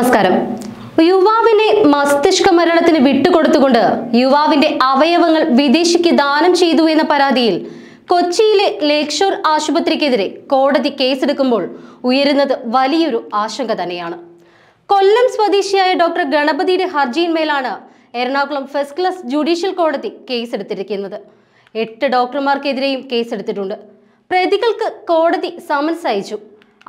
നമസ്കാരം യുവാവിനെ മസ്തിഷ്ക മരണത്തിന് വിട്ടുകൊടുത്തുകൊണ്ട് യുവാവിന്റെ അവയവങ്ങൾ വിദേശിക്ക് ദാനം ചെയ്തു എന്ന പരാതിയിൽ കൊച്ചിയിലെ ലേക്ഷോർ ആശുപത്രിക്കെതിരെ കോടതി കേസെടുക്കുമ്പോൾ ഉയരുന്നത് വലിയൊരു ആശങ്ക തന്നെയാണ് കൊല്ലം സ്വദേശിയായ ഡോക്ടർ ഗണപതിയുടെ ഹർജിയിന്മേലാണ് എറണാകുളം ഫസ്റ്റ് ക്ലാസ് ജുഡീഷ്യൽ കോടതി കേസെടുത്തിരിക്കുന്നത് എട്ട് ഡോക്ടർമാർക്കെതിരെയും കേസെടുത്തിട്ടുണ്ട് പ്രതികൾക്ക് കോടതി സമൻസ് അയച്ചു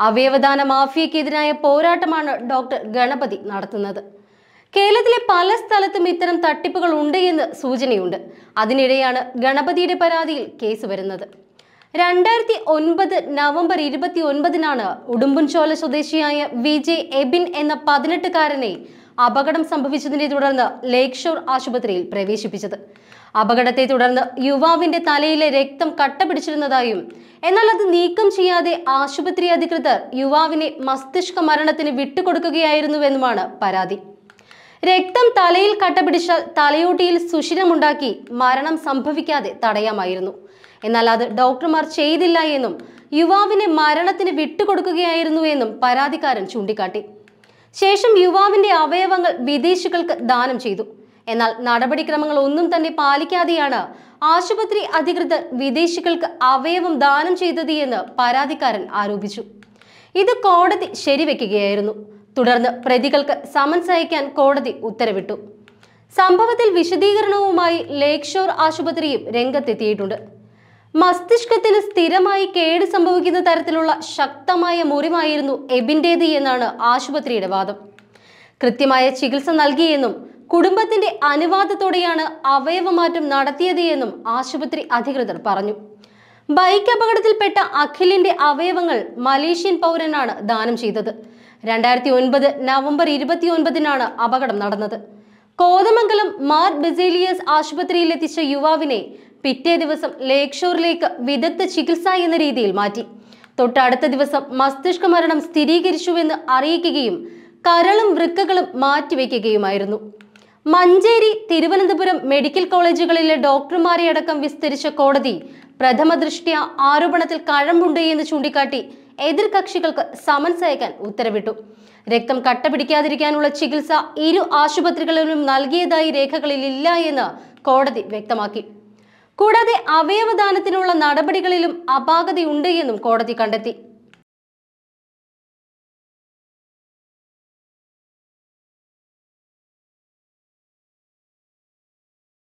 അവയവദാന മാഫിയക്കെതിരായ പോരാട്ടമാണ് ഡോക്ടർ ഗണപതി നടത്തുന്നത് കേരളത്തിലെ പല സ്ഥലത്തും ഇത്തരം തട്ടിപ്പുകൾ ഉണ്ട് എന്ന് സൂചനയുണ്ട് അതിനിടെയാണ് ഗണപതിയുടെ പരാതിയിൽ കേസ് വരുന്നത് രണ്ടായിരത്തി ഒൻപത് നവംബർ ഇരുപത്തി ഒൻപതിനാണ് ഉടുമ്പൻചോല സ്വദേശിയായ വിജയ് എബിൻ എന്ന പതിനെട്ടുകാരനെ അപകടം സംഭവിച്ചതിനെ തുടർന്ന് ലേക് ഷോർ ആശുപത്രിയിൽ പ്രവേശിപ്പിച്ചത് അപകടത്തെ തുടർന്ന് യുവാവിന്റെ തലയിലെ രക്തം കട്ട പിടിച്ചിരുന്നതായും എന്നാൽ അത് നീക്കം ചെയ്യാതെ ആശുപത്രി അധികൃതർ യുവാവിനെ മസ്തിഷ്ക മരണത്തിന് വിട്ടുകൊടുക്കുകയായിരുന്നുവെന്നുമാണ് പരാതി രക്തം തലയിൽ പിടിച്ച തലയോട്ടിയിൽ സുഷിരമുണ്ടാക്കി മരണം സംഭവിക്കാതെ തടയാമായിരുന്നു എന്നാൽ അത് ഡോക്ടർമാർ ചെയ്തില്ല എന്നും യുവാവിനെ മരണത്തിന് വിട്ടുകൊടുക്കുകയായിരുന്നു എന്നും പരാതിക്കാരൻ ചൂണ്ടിക്കാട്ടി ശേഷം യുവാവിന്റെ അവയവങ്ങൾ വിദേശികൾക്ക് ദാനം ചെയ്തു എന്നാൽ നടപടിക്രമങ്ങൾ ഒന്നും തന്നെ പാലിക്കാതെയാണ് ആശുപത്രി അധികൃതർ വിദേശികൾക്ക് അവയവം ദാനം ചെയ്തത് എന്ന് പരാതിക്കാരൻ ആരോപിച്ചു ഇത് കോടതി ശരിവെക്കുകയായിരുന്നു തുടർന്ന് പ്രതികൾക്ക് സമൻസ് അയക്കാൻ കോടതി ഉത്തരവിട്ടു സംഭവത്തിൽ വിശദീകരണവുമായി ലേക്ഷോർ ആശുപത്രിയും രംഗത്തെത്തിയിട്ടുണ്ട് മസ്തിഷ്കത്തിന് സ്ഥിരമായി കേട് സംഭവിക്കുന്ന തരത്തിലുള്ള ശക്തമായ മുറിവായിരുന്നു എബിൻ്റേത് എന്നാണ് ആശുപത്രിയുടെ വാദം കൃത്യമായ ചികിത്സ നൽകിയെന്നും കുടുംബത്തിന്റെ അനുവാദത്തോടെയാണ് അവയവമാറ്റം നടത്തിയത് എന്നും ആശുപത്രി അധികൃതർ പറഞ്ഞു ബൈക്ക് അപകടത്തിൽപ്പെട്ട അഖിലിന്റെ അവയവങ്ങൾ മലേഷ്യൻ പൗരനാണ് ദാനം ചെയ്തത് രണ്ടായിരത്തി ഒൻപത് നവംബർ ഇരുപത്തി ഒൻപതിനാണ് അപകടം നടന്നത് കോതമംഗലം മാർ ബെസേലിയസ് ആശുപത്രിയിലെത്തിച്ച യുവാവിനെ പിറ്റേ ദിവസം ലേക്ക് ഷോറിലേക്ക് വിദഗ്ധ ചികിത്സ എന്ന രീതിയിൽ മാറ്റി തൊട്ടടുത്ത ദിവസം മസ്തിഷ്ക മരണം സ്ഥിരീകരിച്ചുവെന്ന് അറിയിക്കുകയും കരളും വൃക്കകളും മാറ്റിവെക്കുകയുമായിരുന്നു മഞ്ചേരി തിരുവനന്തപുരം മെഡിക്കൽ കോളേജുകളിലെ ഡോക്ടർമാരെ അടക്കം വിസ്തരിച്ച കോടതി പ്രഥമ ദൃഷ്ടിയ ആരോപണത്തിൽ കഴമ്പുണ്ട് എന്ന് ചൂണ്ടിക്കാട്ടി എതിർകക്ഷികൾക്ക് സമൻസ് അയക്കാൻ ഉത്തരവിട്ടു രക്തം കട്ട പിടിക്കാതിരിക്കാനുള്ള ചികിത്സ ഇരു ആശുപത്രികളിലും നൽകിയതായി രേഖകളിലില്ല എന്ന് കോടതി വ്യക്തമാക്കി കൂടാതെ അവയവദാനത്തിനുള്ള നടപടികളിലും അപാകതയുണ്ട് എന്നും കോടതി കണ്ടെത്തി